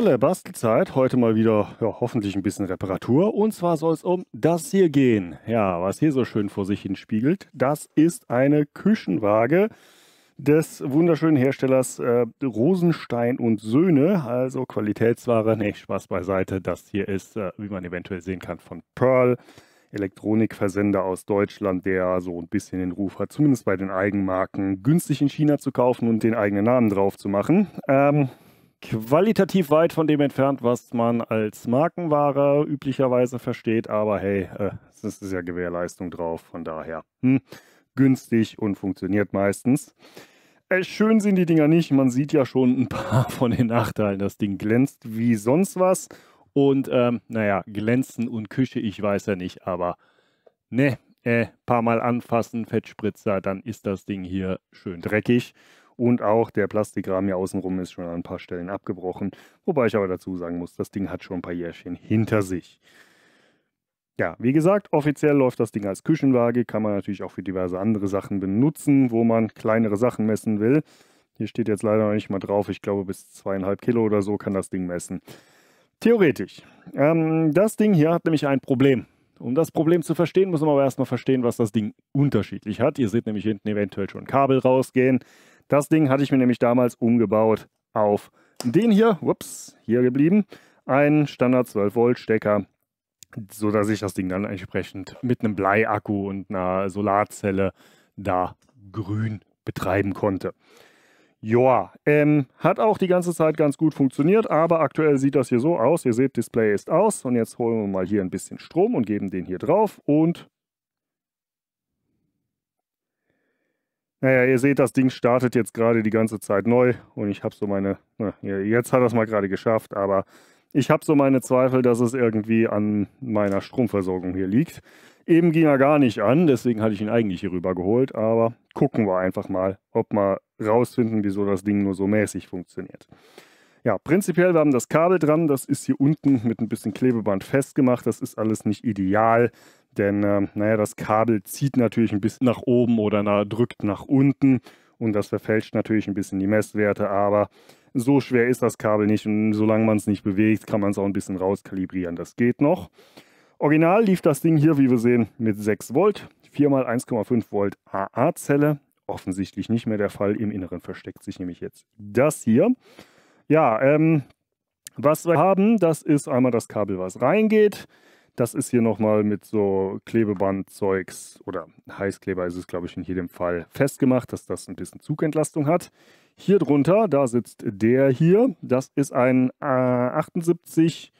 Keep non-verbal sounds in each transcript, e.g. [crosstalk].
Schnelle Bastelzeit. Heute mal wieder ja, hoffentlich ein bisschen Reparatur. Und zwar soll es um das hier gehen. Ja, was hier so schön vor sich hin spiegelt, das ist eine Küchenwaage des wunderschönen Herstellers äh, Rosenstein und Söhne. Also Qualitätsware. Nee, Spaß beiseite. Das hier ist, äh, wie man eventuell sehen kann, von Pearl. Elektronikversender aus Deutschland, der so ein bisschen den Ruf hat, zumindest bei den Eigenmarken günstig in China zu kaufen und den eigenen Namen drauf zu machen. Ähm, qualitativ weit von dem entfernt, was man als Markenware üblicherweise versteht. Aber hey, äh, es ist ja Gewährleistung drauf, von daher hm, günstig und funktioniert meistens. Äh, schön sind die Dinger nicht. Man sieht ja schon ein paar [laughs] von den Nachteilen. Das Ding glänzt wie sonst was. Und ähm, naja, glänzen und Küche, ich weiß ja nicht, aber ne, äh, paar Mal anfassen, Fettspritzer, dann ist das Ding hier schön dreckig. Und auch der Plastikrahmen hier außenrum ist schon an ein paar Stellen abgebrochen. Wobei ich aber dazu sagen muss, das Ding hat schon ein paar Jährchen hinter sich. Ja, wie gesagt, offiziell läuft das Ding als Küchenwaage, kann man natürlich auch für diverse andere Sachen benutzen, wo man kleinere Sachen messen will. Hier steht jetzt leider noch nicht mal drauf, ich glaube bis zweieinhalb Kilo oder so kann das Ding messen. Theoretisch. Ähm, das Ding hier hat nämlich ein Problem. Um das Problem zu verstehen, muss man aber erstmal verstehen, was das Ding unterschiedlich hat. Ihr seht nämlich hinten eventuell schon Kabel rausgehen. Das Ding hatte ich mir nämlich damals umgebaut auf den hier, ups, hier geblieben, einen Standard 12 Volt Stecker, so dass ich das Ding dann entsprechend mit einem Bleiakku und einer Solarzelle da grün betreiben konnte. Ja, ähm, hat auch die ganze Zeit ganz gut funktioniert, aber aktuell sieht das hier so aus. Ihr seht, Display ist aus und jetzt holen wir mal hier ein bisschen Strom und geben den hier drauf und Naja, ihr seht, das Ding startet jetzt gerade die ganze Zeit neu und ich habe so meine, na, jetzt hat er mal gerade geschafft, aber ich habe so meine Zweifel, dass es irgendwie an meiner Stromversorgung hier liegt. Eben ging er gar nicht an, deswegen hatte ich ihn eigentlich hier rüber geholt, aber gucken wir einfach mal, ob wir rausfinden, wieso das Ding nur so mäßig funktioniert. Ja, prinzipiell, wir haben das Kabel dran, das ist hier unten mit ein bisschen Klebeband festgemacht, das ist alles nicht ideal, denn, äh, naja, das Kabel zieht natürlich ein bisschen nach oben oder na, drückt nach unten und das verfälscht natürlich ein bisschen die Messwerte, aber so schwer ist das Kabel nicht und solange man es nicht bewegt, kann man es auch ein bisschen rauskalibrieren. Das geht noch. Original lief das Ding hier, wie wir sehen, mit 6 Volt, 4x1,5 Volt AA-Zelle. Offensichtlich nicht mehr der Fall. Im Inneren versteckt sich nämlich jetzt das hier. Ja, ähm, was wir haben, das ist einmal das Kabel, was reingeht. Das ist hier nochmal mit so Klebebandzeugs oder Heißkleber ist es, glaube ich, in jedem Fall festgemacht, dass das ein bisschen Zugentlastung hat. Hier drunter, da sitzt der hier. Das ist ein äh, 78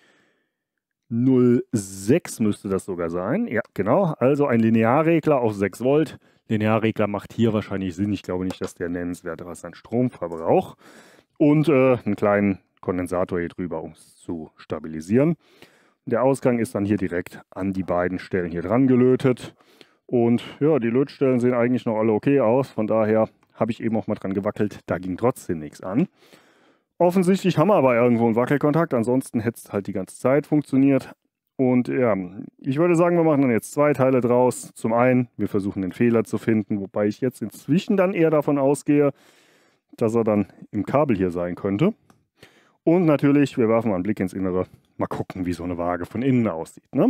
müsste das sogar sein. Ja, genau. Also ein Linearregler auf 6 Volt. Linearregler macht hier wahrscheinlich Sinn. Ich glaube nicht, dass der nennenswert was an Stromverbrauch. Und äh, einen kleinen Kondensator hier drüber, um es zu stabilisieren. Der Ausgang ist dann hier direkt an die beiden Stellen hier dran gelötet. Und ja, die Lötstellen sehen eigentlich noch alle okay aus. Von daher habe ich eben auch mal dran gewackelt. Da ging trotzdem nichts an. Offensichtlich haben wir aber irgendwo einen Wackelkontakt. Ansonsten hätte es halt die ganze Zeit funktioniert. Und ja, ich würde sagen, wir machen dann jetzt zwei Teile draus. Zum einen, wir versuchen den Fehler zu finden, wobei ich jetzt inzwischen dann eher davon ausgehe, dass er dann im Kabel hier sein könnte. Und natürlich, wir werfen mal einen Blick ins Innere. Mal gucken, wie so eine Waage von innen aussieht. Ne?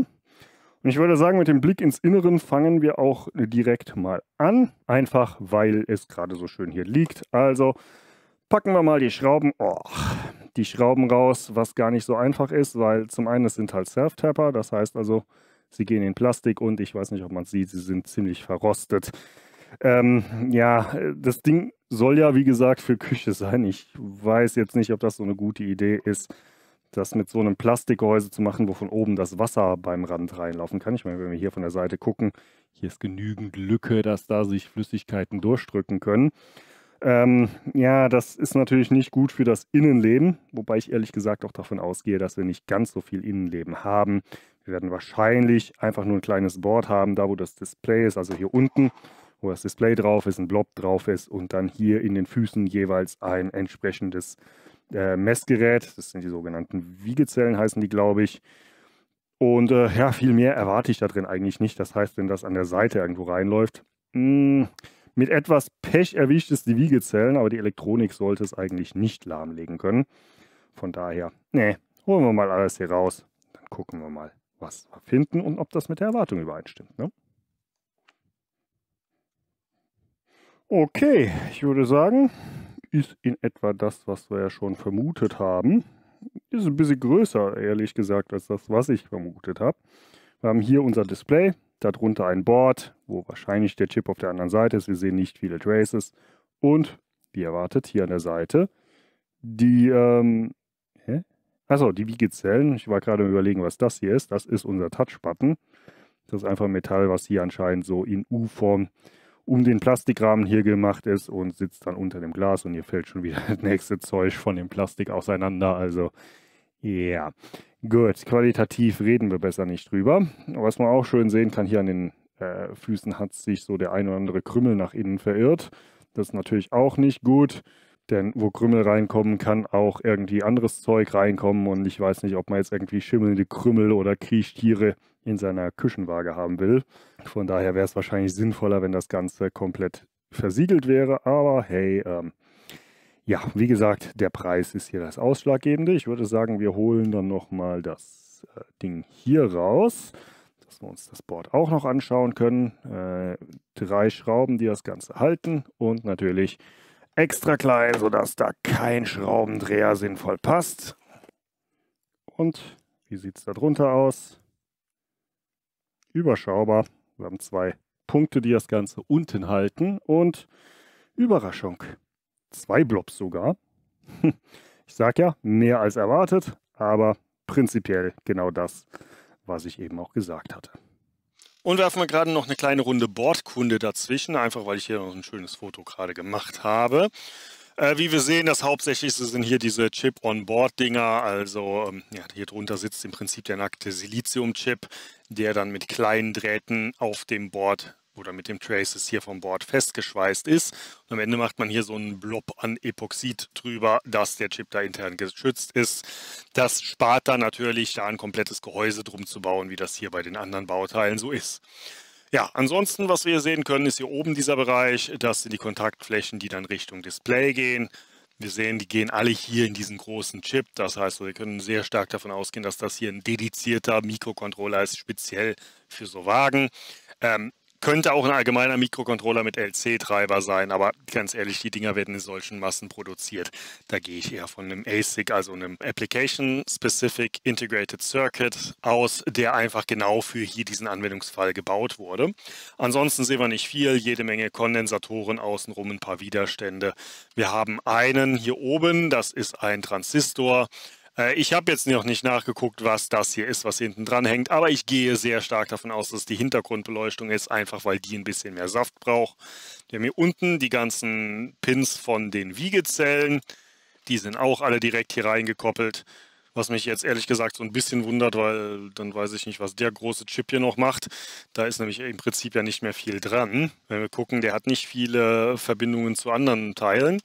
Und ich würde sagen, mit dem Blick ins Innere fangen wir auch direkt mal an. Einfach, weil es gerade so schön hier liegt. Also packen wir mal die Schrauben. Oh, die Schrauben raus, was gar nicht so einfach ist, weil zum einen es sind halt Self-Tapper. Das heißt also, sie gehen in Plastik und ich weiß nicht, ob man es sieht, sie sind ziemlich verrostet. Ähm, ja, das Ding soll ja, wie gesagt, für Küche sein. Ich weiß jetzt nicht, ob das so eine gute Idee ist, das mit so einem Plastikgehäuse zu machen, wo von oben das Wasser beim Rand reinlaufen kann. Ich meine, wenn wir hier von der Seite gucken, hier ist genügend Lücke, dass da sich Flüssigkeiten durchdrücken können. Ähm, ja, das ist natürlich nicht gut für das Innenleben, wobei ich ehrlich gesagt auch davon ausgehe, dass wir nicht ganz so viel Innenleben haben. Wir werden wahrscheinlich einfach nur ein kleines Board haben, da wo das Display ist, also hier unten wo das Display drauf ist, ein Blob drauf ist und dann hier in den Füßen jeweils ein entsprechendes äh, Messgerät. Das sind die sogenannten Wiegezellen, heißen die, glaube ich. Und äh, ja, viel mehr erwarte ich da drin eigentlich nicht. Das heißt, wenn das an der Seite irgendwo reinläuft, mh, hm, mit etwas Pech erwischt es die Wiegezellen, aber die Elektronik sollte es eigentlich nicht lahmlegen können. Von daher, ne, holen wir mal alles hier raus. Dann gucken wir mal, was wir finden und ob das mit der Erwartung übereinstimmt. Ne? Okay, ich würde sagen, ist in etwa das, was wir ja schon vermutet haben. Ist ein bisschen größer, ehrlich gesagt, als das, was ich vermutet habe. Wir haben hier unser Display, darunter ein Board, wo wahrscheinlich der Chip auf der anderen Seite ist. Wir sehen nicht viele Traces. Und, wie erwartet, hier an der Seite die, ähm, hä? Achso, die Wiegezellen. Ich war gerade überlegen, was das hier ist. Das ist unser Touch-Button. Das ist einfach Metall, was hier anscheinend so in U-Form um den Plastikrahmen hier gemacht ist und sitzt dann unter dem Glas und hier fällt schon wieder [laughs] das nächste Zeug von dem Plastik auseinander. Also ja, yeah. gut, qualitativ reden wir besser nicht drüber. Was man auch schön sehen kann, hier an den äh, Füßen hat sich so der ein oder andere Krümmel nach innen verirrt. Das ist natürlich auch nicht gut, denn wo Krümmel reinkommen, kann auch irgendwie anderes Zeug reinkommen und ich weiß nicht, ob man jetzt irgendwie schimmelnde Krümmel oder Kriechtiere in seiner Küchenwaage haben will. Von daher wäre es wahrscheinlich sinnvoller, wenn das Ganze komplett versiegelt wäre. Aber hey, ähm, ja, wie gesagt, der Preis ist hier das Ausschlaggebende. Ich würde sagen, wir holen dann nochmal das äh, Ding hier raus, dass wir uns das Board auch noch anschauen können. Äh, drei Schrauben, die das Ganze halten und natürlich extra klein, sodass da kein Schraubendreher sinnvoll passt. Und wie sieht es da drunter aus? überschaubar. Wir haben zwei Punkte, die das Ganze unten halten. Und Überraschung, zwei Blobs sogar. [laughs] Ich sage ja, mehr als erwartet, aber prinzipiell genau das, was ich eben auch gesagt hatte. Und werfen wir gerade noch eine kleine Runde Bordkunde dazwischen, einfach weil ich hier noch ein schönes Foto gerade gemacht habe. Äh, wie wir sehen, das Hauptsächlichste sind hier diese Chip-on-Board-Dinger. Also ähm, ja, hier drunter sitzt im Prinzip der nackte Silizium-Chip, der dann mit kleinen Drähten auf dem Board oder mit dem Traces hier vom Board festgeschweißt ist. Und am Ende macht man hier so einen Blob an Epoxid drüber, dass der Chip da intern geschützt ist. Das spart dann natürlich, da ein komplettes Gehäuse drum zu bauen, wie das hier bei den anderen Bauteilen so ist. Ja, ansonsten, was wir hier sehen können, ist hier oben dieser Bereich. Das sind die Kontaktflächen, die dann Richtung Display gehen. Wir sehen, die gehen alle hier in diesen großen Chip. Das heißt, wir können sehr stark davon ausgehen, dass das hier ein dedizierter Mikrocontroller ist, speziell für so Wagen. Ähm, könnte auch ein allgemeiner Mikrocontroller mit LC-Treiber sein, aber ganz ehrlich, die Dinger werden in solchen Massen produziert. Da gehe ich eher von einem ASIC, also einem Application-Specific Integrated Circuit aus, der einfach genau für hier diesen Anwendungsfall gebaut wurde. Ansonsten sehen wir nicht viel, jede Menge Kondensatoren außenrum, ein paar Widerstände. Wir haben einen hier oben, das ist ein Transistor. Äh, ich habe jetzt noch nicht nachgeguckt, was das hier ist, was hinten dran hängt, aber ich gehe sehr stark davon aus, dass es die Hintergrundbeleuchtung ist, einfach weil die ein bisschen mehr Saft braucht. Wir haben hier unten die ganzen Pins von den Wiegezellen, die sind auch alle direkt hier reingekoppelt, was mich jetzt ehrlich gesagt so ein bisschen wundert, weil dann weiß ich nicht, was der große Chip hier noch macht. Da ist nämlich im Prinzip ja nicht mehr viel dran. Wenn wir gucken, der hat nicht viele Verbindungen zu anderen Teilen.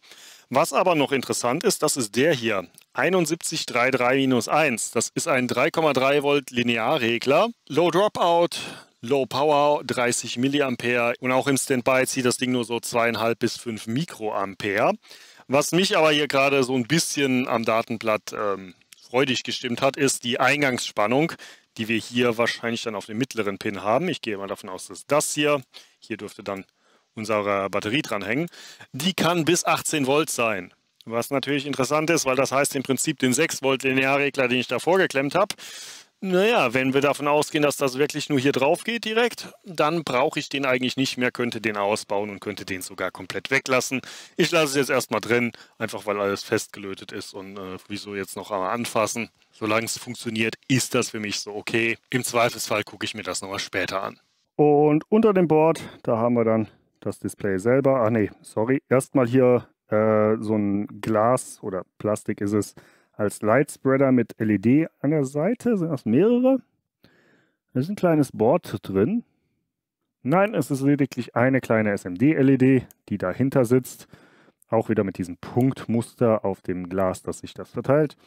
Was aber noch interessant ist, das ist der hier, 7133-1. Das ist ein 3,3 Volt Linearregler. Low Dropout, Low Power, 30 Milliampere und auch im Standby zieht das Ding nur so 2,5 bis 5 Mikroampere. Was mich aber hier gerade so ein bisschen am Datenblatt ähm, freudig gestimmt hat, ist die Eingangsspannung, die wir hier wahrscheinlich dann auf dem mittleren Pin haben. Ich gehe mal davon aus, dass das hier, hier dürfte dann unserer Batterie dranhängen. Die kann bis 18 Volt sein. Was natürlich interessant ist, weil das heißt im Prinzip den 6 Volt Linearregler, den ich davor geklemmt habe. Naja, wenn wir davon ausgehen, dass das wirklich nur hier drauf geht direkt, dann brauche ich den eigentlich nicht mehr, könnte den ausbauen und könnte den sogar komplett weglassen. Ich lasse es jetzt erstmal drin, einfach weil alles festgelötet ist und äh, wieso jetzt noch einmal anfassen. Solange es funktioniert, ist das für mich so okay. Im Zweifelsfall gucke ich mir das nochmal später an. Und unter dem Board, da haben wir dann das Display selber. Ach nee, sorry. Erstmal hier äh, so ein Glas oder Plastik ist es als Lightspreader mit LED an der Seite. Sind das mehrere? Da ist ein kleines Board drin. Nein, es ist lediglich eine kleine SMD-LED, e die dahinter sitzt. Auch wieder mit diesem Punktmuster auf dem Glas, dass sich das verteilt.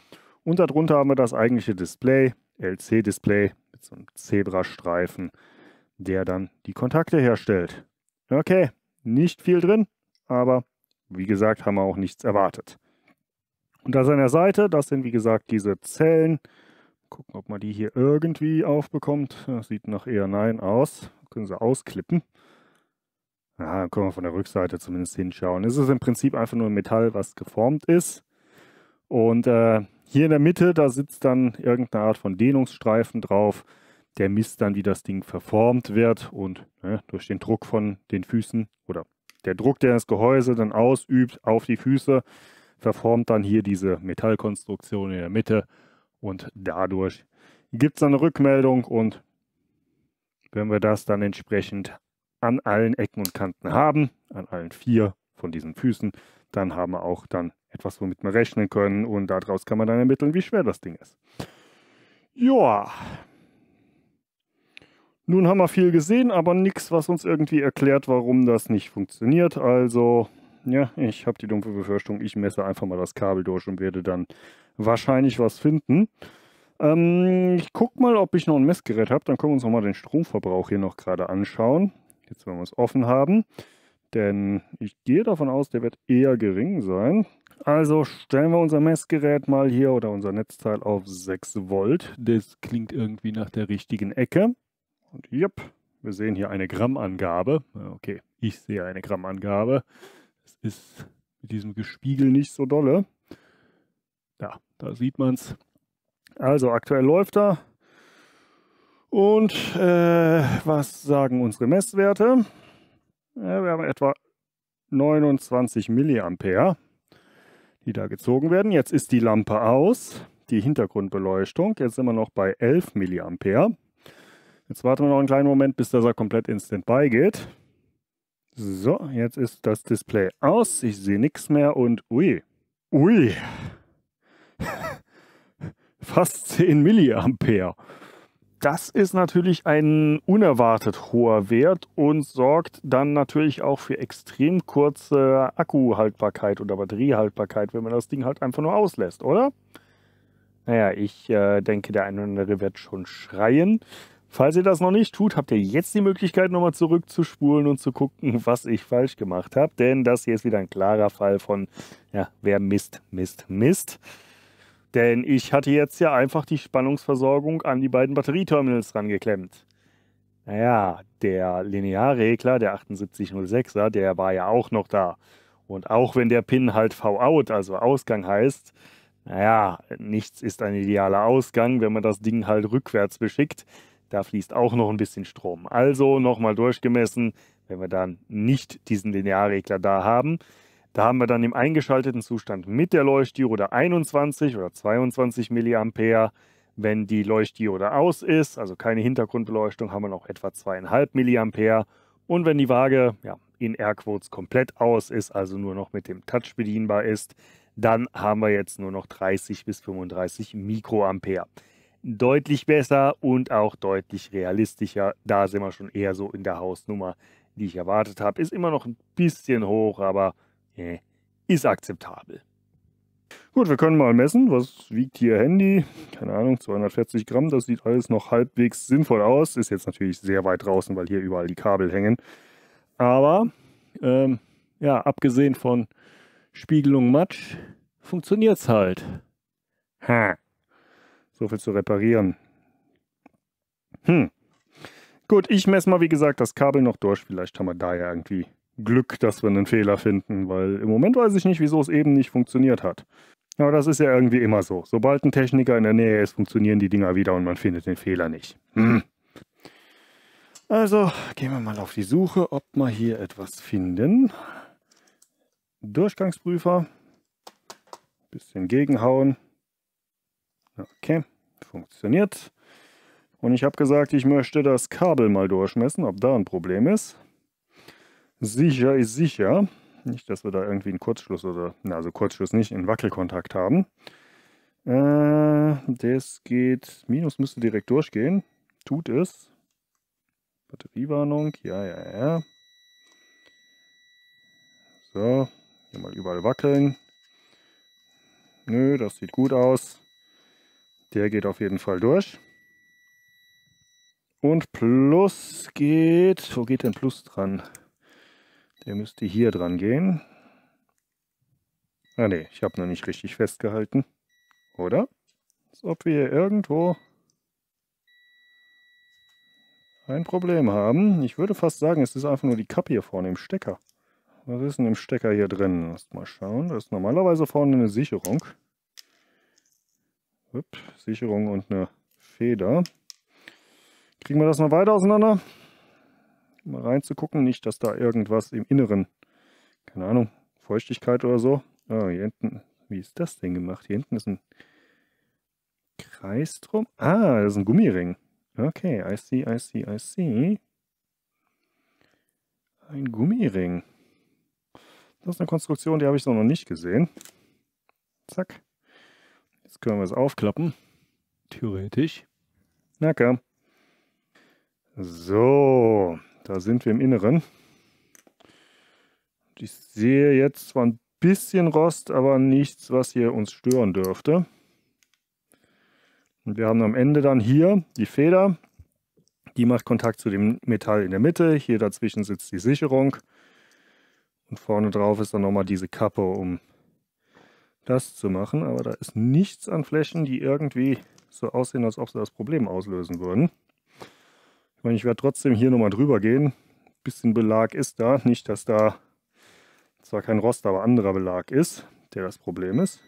Und darunter haben wir das eigentliche Display, LC-Display mit so einem Zebrastreifen, der dann die Kontakte herstellt. Okay, nicht viel drin, aber wie gesagt, haben wir auch nichts erwartet. Und Unter seiner Seite, das sind wie gesagt diese Zellen. Gucken, ob man die hier irgendwie aufbekommt. Das sieht nach eher nein aus. Können sie ausklippen. Ja, dann können wir von der Rückseite zumindest hinschauen. Es ist im Prinzip einfach nur ein Metall, was geformt ist. Und äh, hier in der Mitte, da sitzt dann irgendeine Art von Dehnungsstreifen drauf der misst dann, wie das Ding verformt wird und ne, durch den Druck von den Füßen oder der Druck, der das Gehäuse dann ausübt auf die Füße, verformt dann hier diese Metallkonstruktion in der Mitte und dadurch gibt es dann eine Rückmeldung und wenn wir das dann entsprechend an allen Ecken und Kanten haben, an allen vier von diesen Füßen, dann haben wir auch dann etwas, womit wir rechnen können und daraus kann man dann ermitteln, wie schwer das Ding ist. Ja, nun haben wir viel gesehen, aber nichts, was uns irgendwie erklärt, warum das nicht funktioniert. Also, ja, ich habe die dumpfe Befürchtung, ich messe einfach mal das Kabel durch und werde dann wahrscheinlich was finden. Ähm, ich gucke mal, ob ich noch ein Messgerät habe. Dann können wir uns nochmal den Stromverbrauch hier noch gerade anschauen. Jetzt, wenn wir es offen haben. Denn ich gehe davon aus, der wird eher gering sein. Also stellen wir unser Messgerät mal hier oder unser Netzteil auf 6 Volt. Das klingt irgendwie nach der richtigen Ecke. Und jupp, wir sehen hier eine Grammangabe. Okay, ich sehe eine Grammangabe. Es ist mit diesem Gespiegel nicht so dolle. Ja, da sieht man es. Also aktuell läuft er. Und äh, was sagen unsere Messwerte? Ja, wir haben etwa 29 Milliampere, die da gezogen werden. Jetzt ist die Lampe aus, die Hintergrundbeleuchtung. Jetzt sind wir noch bei 11 Milliampere. Jetzt warten wir noch einen kleinen Moment, bis das er komplett instant Standby geht. So, jetzt ist das Display aus. Ich sehe nichts mehr und ui, ui, [laughs] fast 10 Milliampere. Das ist natürlich ein unerwartet hoher Wert und sorgt dann natürlich auch für extrem kurze Akkuhaltbarkeit oder Batteriehaltbarkeit, wenn man das Ding halt einfach nur auslässt, oder? Naja, ich äh, denke, der eine oder andere wird schon schreien. Falls ihr das noch nicht tut, habt ihr jetzt die Möglichkeit, nochmal zurückzuspulen und zu gucken, was ich falsch gemacht habe. Denn das hier ist wieder ein klarer Fall von, ja, wer misst, misst, misst. Denn ich hatte jetzt ja einfach die Spannungsversorgung an die beiden Batterieterminals rangeklemmt. Naja, der Linearregler, der 7806er, der war ja auch noch da. Und auch wenn der Pin halt V-Out, also Ausgang heißt, naja, nichts ist ein idealer Ausgang, wenn man das Ding halt rückwärts beschickt da fließt auch noch ein bisschen Strom. Also nochmal durchgemessen, wenn wir dann nicht diesen Linearregler da haben, da haben wir dann im eingeschalteten Zustand mit der Leuchtdiode 21 oder 22 mA. Wenn die Leuchtdiode aus ist, also keine Hintergrundbeleuchtung, haben wir noch etwa 2,5 mA. Und wenn die Waage ja, in R-Quotes komplett aus ist, also nur noch mit dem Touch bedienbar ist, dann haben wir jetzt nur noch 30 bis 35 Mikroampere deutlich besser und auch deutlich realistischer. Da sind wir schon eher so in der Hausnummer, die ich erwartet habe. Ist immer noch ein bisschen hoch, aber äh, ist akzeptabel. Gut, wir können mal messen. Was wiegt hier Handy? Keine Ahnung, 240 Gramm. Das sieht alles noch halbwegs sinnvoll aus. Ist jetzt natürlich sehr weit draußen, weil hier überall die Kabel hängen. Aber ähm, ja, abgesehen von Spiegelung Matsch, funktioniert es halt. Ha. Hm. So viel zu reparieren. Hm. Gut, ich messe mal, wie gesagt, das Kabel noch durch. Vielleicht haben wir da ja irgendwie Glück, dass wir einen Fehler finden, weil im Moment weiß ich nicht, wieso es eben nicht funktioniert hat. Aber das ist ja irgendwie immer so. Sobald ein Techniker in der Nähe ist, funktionieren die Dinger wieder und man findet den Fehler nicht. Hm. Also gehen wir mal auf die Suche, ob wir hier etwas finden. Durchgangsprüfer. Bisschen gegenhauen. Okay, funktioniert. Und ich habe gesagt, ich möchte das Kabel mal durchmessen, ob da ein Problem ist. Sicher ist sicher. Nicht, dass wir da irgendwie einen Kurzschluss oder, na, also Kurzschluss nicht, einen Wackelkontakt haben. Äh, das geht, Minus müsste direkt durchgehen. Tut es. Batteriewarnung, ja, ja, ja. So, hier mal überall wackeln. Nö, das sieht gut aus. Der geht auf jeden Fall durch. Und Plus geht, wo geht denn Plus dran? Der müsste hier dran gehen. Ah ne, ich habe noch nicht richtig festgehalten. Oder? Als ob wir irgendwo ein Problem haben. Ich würde fast sagen, es ist einfach nur die Kappe hier vorne im Stecker. Was ist denn im Stecker hier drin? Lass mal schauen. Da ist normalerweise vorne eine Sicherung. Sicherung und eine Feder. Kriegen wir das noch weiter auseinander? Mal reinzugucken, nicht, dass da irgendwas im Inneren, keine Ahnung, Feuchtigkeit oder so. Ah, hier hinten, wie ist das denn gemacht? Hier hinten ist ein Kreis drum. Ah, das ist ein Gummiring. Okay, I see, I see, I see. Ein Gummiring. Das ist eine Konstruktion, die habe ich so noch nicht gesehen. Zack. Jetzt können wir es aufklappen. Theoretisch. Na klar. So, da sind wir im Inneren. Ich sehe jetzt zwar ein bisschen Rost, aber nichts, was hier uns stören dürfte. Und wir haben am Ende dann hier die Feder. Die macht Kontakt zu dem Metall in der Mitte. Hier dazwischen sitzt die Sicherung. Und vorne drauf ist dann nochmal diese Kappe, um das zu machen. Aber da ist nichts an Flächen, die irgendwie so aussehen, als ob sie das Problem auslösen würden. Ich meine, ich werde trotzdem hier nochmal drüber gehen. Ein bisschen Belag ist da. Nicht, dass da zwar kein Rost, aber anderer Belag ist, der das Problem ist.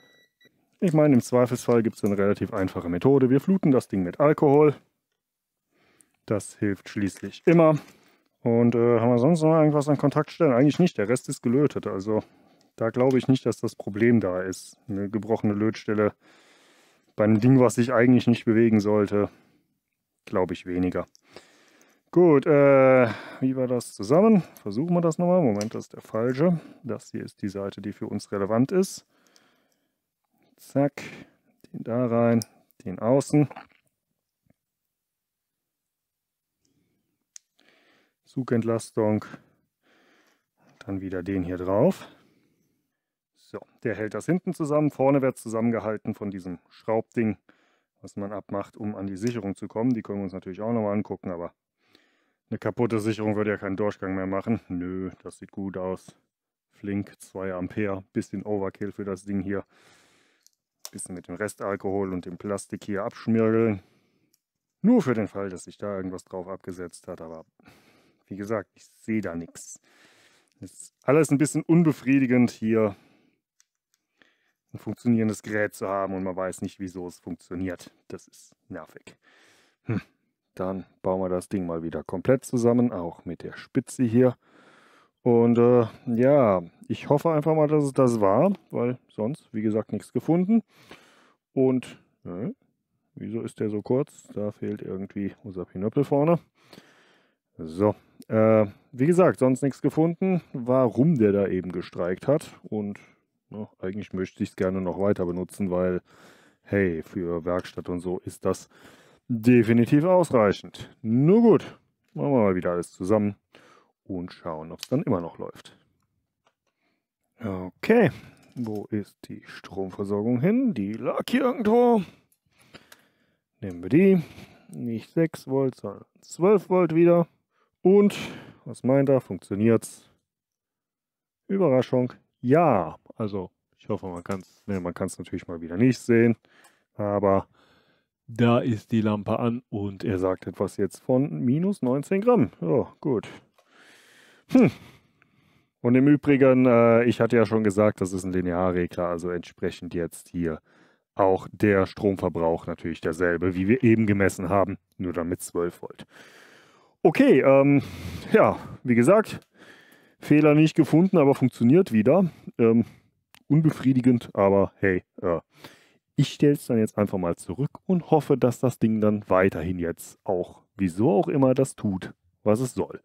Ich meine, im Zweifelsfall gibt es eine relativ einfache Methode. Wir fluten das Ding mit Alkohol. Das hilft schließlich immer. Und äh, haben wir sonst noch irgendwas an Kontaktstellen? Eigentlich nicht, der Rest ist gelötet. Also da glaube ich nicht, dass das Problem da ist. Eine gebrochene Lötstelle bei einem Ding, was sich eigentlich nicht bewegen sollte, glaube ich weniger. Gut, äh, wie war das zusammen? Versuchen wir das nochmal. Moment, das ist der falsche. Das hier ist die Seite, die für uns relevant ist. Zack, den da rein, den außen. Zugentlastung, dann wieder den hier drauf. So, der hält das hinten zusammen. Vorne wird zusammengehalten von diesem Schraubding, was man abmacht, um an die Sicherung zu kommen. Die können wir uns natürlich auch nochmal angucken, aber eine kaputte Sicherung würde ja keinen Durchgang mehr machen. Nö, das sieht gut aus. Flink, 2 Ampere, bisschen Overkill für das Ding hier. Bisschen mit dem Restalkohol und dem Plastik hier abschmirgeln. Nur für den Fall, dass sich da irgendwas drauf abgesetzt hat, aber wie gesagt, ich sehe da nichts. Das Ist alles ein bisschen unbefriedigend hier ein funktionierendes Gerät zu haben und man weiß nicht, wieso es funktioniert. Das ist nervig. Hm. Dann bauen wir das Ding mal wieder komplett zusammen, auch mit der Spitze hier. Und äh, ja, ich hoffe einfach mal, dass es das war, weil sonst, wie gesagt, nichts gefunden. Und äh, wieso ist der so kurz? Da fehlt irgendwie unser Pinöppel vorne. So, äh, wie gesagt, sonst nichts gefunden, warum der da eben gestreikt hat. Und Ne? Eigentlich möchte ich es gerne noch weiter benutzen, weil, hey, für Werkstatt und so ist das definitiv ausreichend. Nur gut, machen wir mal wieder alles zusammen und schauen, ob es dann immer noch läuft. Okay, wo ist die Stromversorgung hin? Die lag hier irgendwo. Nehmen wir die. Nicht 6 Volt, sondern 12 Volt wieder. Und, was meint er, funktioniert's? Überraschung, ja, also ich hoffe, man kann es ne, natürlich mal wieder nicht sehen, aber da ist die Lampe an und er sagt etwas jetzt von minus 19 Gramm. Oh, gut. Hm. Und im Übrigen, äh, ich hatte ja schon gesagt, das ist ein Linearregler, also entsprechend jetzt hier auch der Stromverbrauch natürlich derselbe, wie wir eben gemessen haben, nur dann mit 12 Volt. Okay, ähm, ja, wie gesagt, Fehler nicht gefunden, aber funktioniert wieder. Ähm, unbefriedigend, aber hey, äh, ich stelle es dann jetzt einfach mal zurück und hoffe, dass das Ding dann weiterhin jetzt auch, wieso auch immer das tut, was es soll.